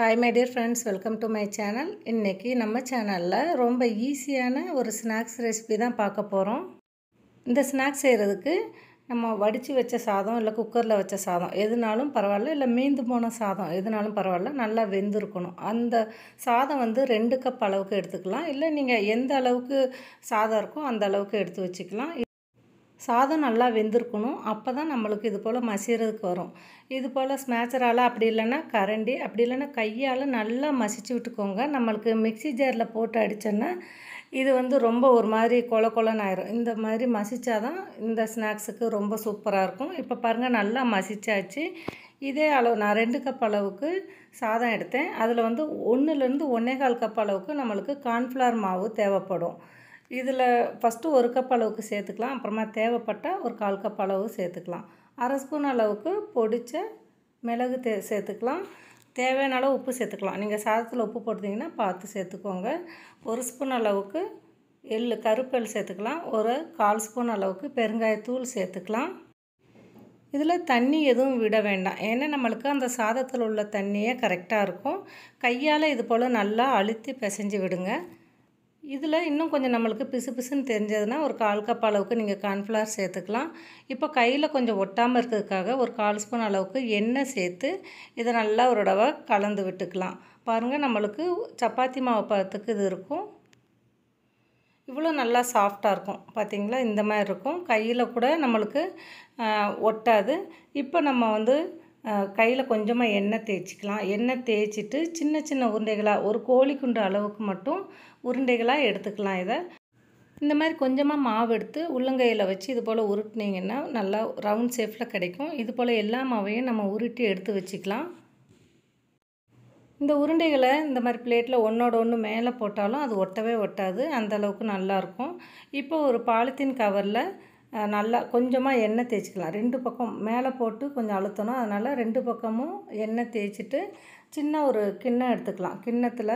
hi my dear friends welcome to my channel இன்றைக்கி நம்ம சேனலில் ரொம்ப ஈஸியான ஒரு ஸ்நாக்ஸ் ரெசிபி தான் பார்க்க போகிறோம் இந்த ஸ்நாக்ஸ் செய்கிறதுக்கு நம்ம வடித்து வச்ச சாதம் இல்லை குக்கரில் வச்ச சாதம் எதுனாலும் பரவாயில்ல இல்லை மீந்து போன சாதம் எதுனாலும் பரவாயில்ல நல்லா வெந்திருக்கணும் அந்த சாதம் வந்து ரெண்டு கப் அளவுக்கு எடுத்துக்கலாம் இல்லை நீங்கள் எந்த அளவுக்கு சாதம் இருக்கோ அந்த அளவுக்கு எடுத்து வச்சுக்கலாம் சாதம் நல்லா வெந்திருக்கணும் அப்போ தான் நம்மளுக்கு இது போல் மசிகிறதுக்கு வரும் இது போல் ஸ்மேச்சரால் அப்படி இல்லைன்னா கரண்டி அப்படி இல்லைன்னா கையால் நல்லா மசிச்சு விட்டுக்கோங்க நம்மளுக்கு மிக்சி ஜாரில் போட்டு அடித்தோன்னா இது வந்து ரொம்ப ஒரு மாதிரி கொல கொலன்னு ஆயிரும் இந்த மாதிரி மசித்தா தான் இந்த ஸ்நாக்ஸுக்கு ரொம்ப சூப்பராக இருக்கும் இப்போ பாருங்கள் நல்லா மசிச்சாச்சு இதே அளவு நான் ரெண்டு கப் அளவுக்கு சாதம் எடுத்தேன் அதில் வந்து ஒன்றுலேருந்து ஒன்றே கால் கப் அளவுக்கு நம்மளுக்கு கார்ன்ஃப்ளவர் மாவு தேவைப்படும் இதில் ஃபஸ்ட்டு ஒரு கப் அளவுக்கு சேர்த்துக்கலாம் அப்புறமா தேவைப்பட்டால் ஒரு கால் கப் அளவு சேர்த்துக்கலாம் அரை ஸ்பூன் அளவுக்கு பொடித்த மிளகு தே சேர்த்துக்கலாம் தேவையான அளவு உப்பு சேர்த்துக்கலாம் நீங்கள் சாதத்தில் உப்பு போட்டிங்கன்னா பார்த்து சேர்த்துக்கோங்க ஒரு ஸ்பூன் அளவுக்கு எள் கருப்பெல் சேர்த்துக்கலாம் ஒரு கால் ஸ்பூன் அளவுக்கு பெருங்காயத்தூள் சேர்த்துக்கலாம் இதில் தண்ணி எதுவும் விட வேண்டாம் ஏன்னா நம்மளுக்கு அந்த சாதத்தில் உள்ள தண்ணியே கரெக்டாக இருக்கும் கையால் இது போல் நல்லா அழுத்தி பிசைஞ்சு விடுங்க இதில் இன்னும் கொஞ்சம் நம்மளுக்கு பிசு பிசுன்னு தெரிஞ்சதுன்னா ஒரு கால் கப் அளவுக்கு நீங்கள் கார்ன்ஃப்ளவர் சேர்த்துக்கலாம் இப்போ கையில் கொஞ்சம் ஒட்டாமல் இருக்கிறதுக்காக ஒரு கால் ஸ்பூன் அளவுக்கு எண்ணெய் சேர்த்து இதை நல்லா ஒரு தடவை கலந்து விட்டுக்கலாம் பாருங்கள் நம்மளுக்கு சப்பாத்தி மாவு பார்த்துக்கு இது இருக்கும் இவ்வளோ நல்லா சாஃப்டாக இருக்கும் பார்த்திங்களா இந்த மாதிரி இருக்கும் கையில் கூட நம்மளுக்கு ஒட்டாது இப்போ நம்ம வந்து கையில் கொஞ்சமாக எண்ணெய் தேய்ச்சிக்கலாம் எண்ணெய் தேய்ச்சிட்டு சின்ன சின்ன உருண்டைகளாக ஒரு கோழி குண்டு அளவுக்கு மட்டும் உருண்டைகளாக எடுத்துக்கலாம் இதை இந்த மாதிரி கொஞ்சமாக மாவு எடுத்து உள்ளங்கையில் வச்சு இது போல் உருட்டினீங்கன்னா நல்லா ரவுண்ட் ஷேஃபில் கிடைக்கும் இது போல் எல்லா மாவையும் நம்ம உருட்டி எடுத்து வச்சுக்கலாம் இந்த உருண்டைகளை இந்த மாதிரி பிளேட்டில் ஒன்றோட ஒன்று மேலே போட்டாலும் அது ஒட்டவே ஒட்டாது அந்தளவுக்கு நல்லாயிருக்கும் இப்போ ஒரு பாலித்தீன் கவரில் நல்லா கொஞ்சமாக எண்ணெய் தேய்ச்சிக்கலாம் ரெண்டு பக்கம் மேலே போட்டு கொஞ்சம் அழுத்தணும் அதனால் ரெண்டு பக்கமும் எண்ணெய் தேய்ச்சிட்டு சின்ன ஒரு கிண்ணம் எடுத்துக்கலாம் கிண்ணத்தில்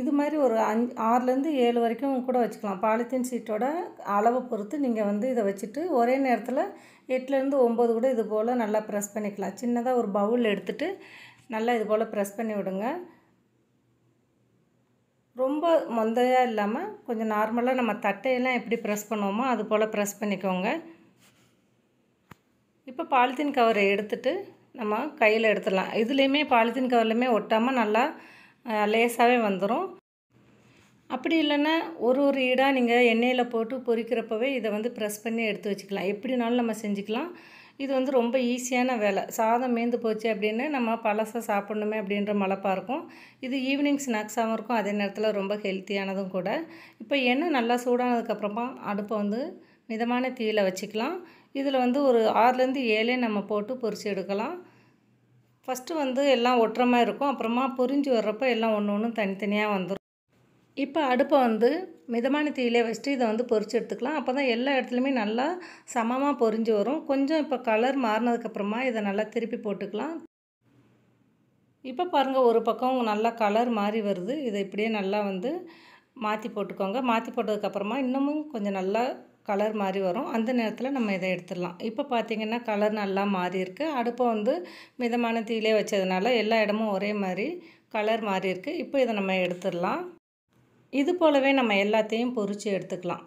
இது மாதிரி ஒரு அஞ்சு ஆறுலேருந்து ஏழு வரைக்கும் கூட வச்சுக்கலாம் பாலித்தீன் சீட்டோட அளவை பொறுத்து நீங்கள் வந்து இதை வச்சுட்டு ஒரே நேரத்தில் எட்டுலேருந்து ஒம்பது கூட இது போல் நல்லா ப்ரெஸ் பண்ணிக்கலாம் சின்னதாக ஒரு பவுல் எடுத்துகிட்டு நல்லா இது போல் ப்ரெஸ் பண்ணி விடுங்க ரொம்ப மொந்தையாக இல்லாமல் கொஞ்சம் நார்மலாக நம்ம தட்டையெல்லாம் எப்படி ப்ரெஸ் பண்ணுவோமோ அது போல் ப்ரெஸ் பண்ணிக்கோங்க இப்போ பாலித்தீன் கவரை எடுத்துகிட்டு நம்ம கையில் எடுத்துடலாம் இதுலேயுமே பாலித்தீன் கவர்லேயுமே ஒட்டாமல் நல்லா லேசாகவே வந்துடும் அப்படி இல்லைன்னா ஒரு ஒரு ஈடாக நீங்கள் எண்ணெயில் போட்டு பொரிக்கிறப்பவே இதை வந்து ப்ரெஸ் பண்ணி எடுத்து வச்சுக்கலாம் எப்படினாலும் நம்ம செஞ்சுக்கலாம் இது வந்து ரொம்ப ஈஸியான வேலை சாதம் மேந்து போச்சு அப்படின்னு நம்ம பழசாக சாப்பிட்ணுமே அப்படின்ற மலப்பாக இருக்கும் இது ஈவினிங் ஸ்நாக்ஸாகவும் இருக்கும் அதே நேரத்தில் ரொம்ப ஹெல்த்தியானதும் கூட இப்போ எண்ணெய் நல்லா சூடானதுக்கப்புறமா அடுப்பை வந்து மிதமான தீயில் வச்சுக்கலாம் இதில் வந்து ஒரு ஆறுலேருந்து ஏழே நம்ம போட்டு பொறிச்சு எடுக்கலாம் ஃபஸ்ட்டு வந்து எல்லாம் ஒட்டுற மாதிரி இருக்கும் அப்புறமா பொரிஞ்சு வர்றப்போ எல்லாம் ஒன்று ஒன்று தனித்தனியாக வந்துடும் இப்போ அடுப்பை வந்து மிதமான தீயிலே வச்சுட்டு இதை வந்து பொறிச்சு எடுத்துக்கலாம் அப்போ தான் எல்லா இடத்துலையுமே நல்லா சமமாக பொரிஞ்சு வரும் கொஞ்சம் இப்போ கலர் மாறினதுக்கப்புறமா இதை நல்லா திருப்பி போட்டுக்கலாம் இப்போ பாருங்கள் ஒரு பக்கம் நல்லா கலர் மாறி வருது இதை இப்படியே நல்லா வந்து மாற்றி போட்டுக்கோங்க மாற்றி போட்டதுக்கப்புறமா இன்னமும் கொஞ்சம் நல்லா கலர் மாதிரி வரும் அந்த நேரத்தில் நம்ம இதை எடுத்துடலாம் இப்போ பார்த்திங்கன்னா கலர் நல்லா மாறி இருக்குது அடுப்பை வந்து மிதமான தீயிலே வச்சதுனால எல்லா இடமும் ஒரே மாதிரி கலர் மாறி இருக்குது இப்போ இதை நம்ம எடுத்துடலாம் இது போலவே நம்ம எல்லாத்தையும் பொறிச்சு எடுத்துக்கலாம்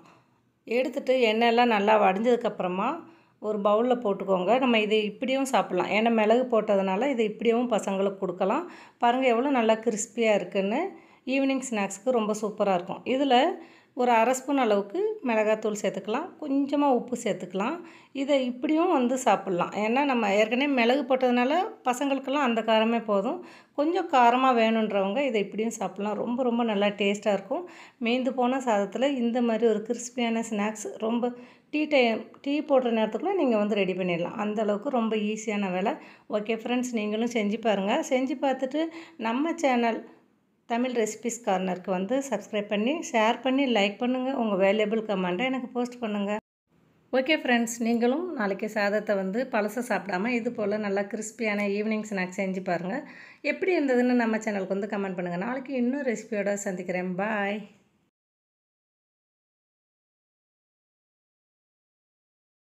எடுத்துகிட்டு எண்ணெயெல்லாம் நல்லா வடைஞ்சதுக்கப்புறமா ஒரு பவுலில் போட்டுக்கோங்க நம்ம இதை இப்படியும் சாப்பிட்லாம் ஏன்னா மிளகு போட்டதுனால இதை இப்படியும் பசங்களுக்கு கொடுக்கலாம் பாருங்கள் எவ்வளோ நல்லா கிறிஸ்பியாக இருக்குதுன்னு ஈவினிங் ஸ்நாக்ஸுக்கு ரொம்ப சூப்பராக இருக்கும் இதில் ஒரு அரை ஸ்பூன் அளவுக்கு மிளகாத்தூள் சேர்த்துக்கலாம் கொஞ்சமாக உப்பு சேர்த்துக்கலாம் இதை இப்படியும் வந்து சாப்பிட்லாம் ஏன்னா நம்ம ஏற்கனவே மிளகு போட்டதுனால பசங்களுக்கெல்லாம் அந்த காரமே போதும் கொஞ்சம் காரமாக வேணுன்றவங்க இதை இப்படியும் சாப்பிட்லாம் ரொம்ப ரொம்ப நல்லா டேஸ்ட்டாக இருக்கும் மேய்ந்து போன சாதத்தில் இந்த மாதிரி ஒரு கிறிஸ்பியான ஸ்நாக்ஸ் ரொம்ப டீ டைம் டீ போடுற நேரத்துக்குள்ளே நீங்கள் வந்து ரெடி பண்ணிடலாம் அந்தளவுக்கு ரொம்ப ஈஸியான வேலை ஓகே ஃப்ரெண்ட்ஸ் நீங்களும் செஞ்சு பாருங்கள் செஞ்சு பார்த்துட்டு நம்ம சேனல் தமிழ் ரெசிபிஸ் கார்னருக்கு வந்து சப்ஸ்கிரைப் பண்ணி ஷேர் பண்ணி லைக் பண்ணுங்கள் உங்கள் வேல்யூபிள் கமெண்ட்டை எனக்கு போஸ்ட் பண்ணுங்கள் ஓகே ஃப்ரெண்ட்ஸ் நீங்களும் நாளைக்கு சாதத்தை வந்து பழசை சாப்பிடாமல் இது போல் நல்லா கிறிஸ்பியான ஈவினிங் ஸ்நாக்ஸ் செஞ்சு பாருங்கள் எப்படி இருந்ததுன்னு நம்ம சேனலுக்கு வந்து கமெண்ட் பண்ணுங்கள் நாளைக்கு இன்னும் ரெசிபியோட சந்திக்கிறேன் பாய்